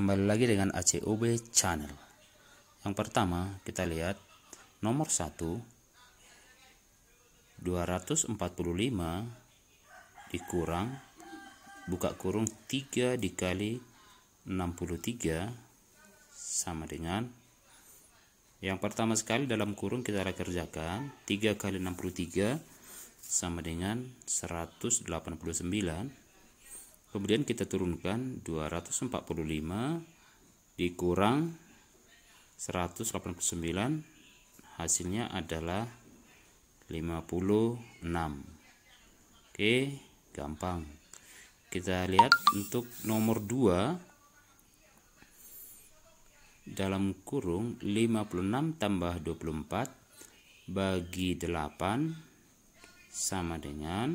kembali lagi dengan ACOB channel yang pertama kita lihat nomor 1 245 dikurang buka kurung 3 dikali 63 sama dengan yang pertama sekali dalam kurung kita kerjakan 3 kali 63 sama dengan 189 kemudian kita turunkan 245 dikurang 189 hasilnya adalah 56 oke gampang kita lihat untuk nomor 2 dalam kurung 56 tambah 24 bagi 8 sama dengan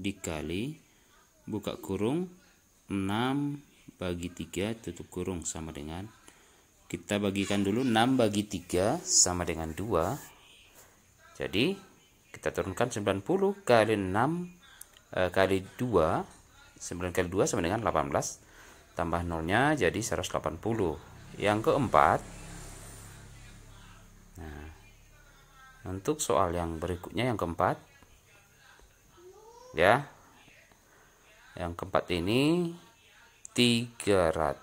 dikali buka kurung 6 bagi 3 tutup kurung sama dengan kita bagikan dulu 6 bagi 3 sama dengan 2 jadi kita turunkan 90 kali 6 e, eh, kali 2 9 kali 2 sama dengan 18 tambah nolnya jadi 180 yang keempat nah, untuk soal yang berikutnya yang keempat ya yang keempat ini 300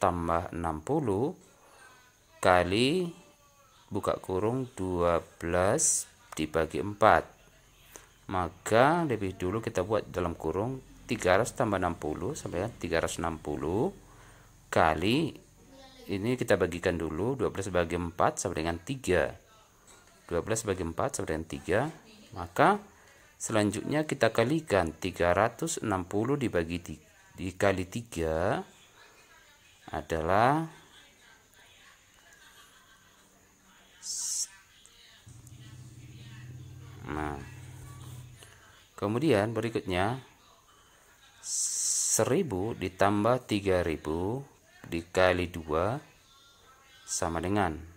tambah 60 kali buka kurung 12 dibagi 4 maka lebih dulu kita buat dalam kurung 300 tambah 60 sampai 360 kali ini kita bagikan dulu 12 bagi 4 sama dengan 3 12 bagi 4 sama dengan 3 maka Selanjutnya kita kalikan 360 dibagi dikali 3 adalah 6. Nah. Kemudian berikutnya 1000 ditambah 3000 dikali 2 sama dengan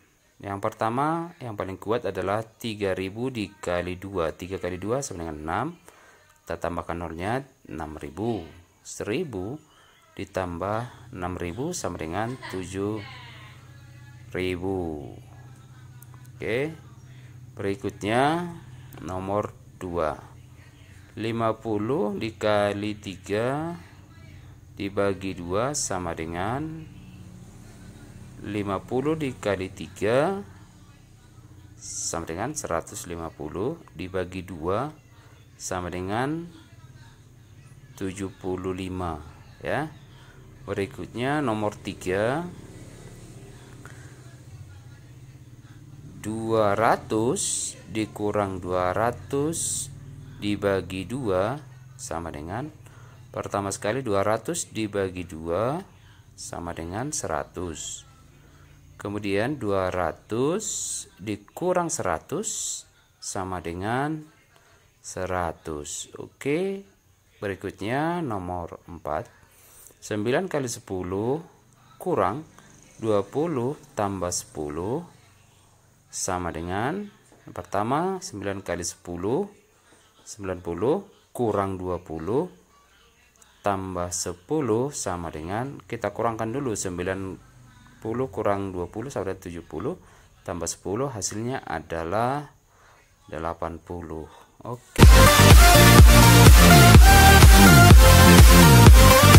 yang pertama, yang paling kuat adalah 3000 dikali 2. 3 kali 2 sama dengan 6. Kita tambahkan nolnya 6000. 1000 ditambah 6000 sama dengan 7000. Oke. Berikutnya nomor 2. 50 dikali 3 dibagi 2 sama dengan 50 dikali 3 sama dengan 150 dibagi 2 sama dengan 75 ya berikutnya nomor 3 200 dikurang 200 dibagi 2 sama dengan pertama sekali 200 dibagi 2 sama dengan 100 Kemudian 200 dikurang 100 sama dengan 100. Oke. Berikutnya nomor 4. 9 kali 10 kurang 20 tambah 10 sama dengan yang pertama 9 kali 10 90 kurang 20 tambah 10 sama dengan kita kurangkan dulu 9 10 kurang 20 sama dengan 70 tambah 10 hasilnya adalah 80 oke okay.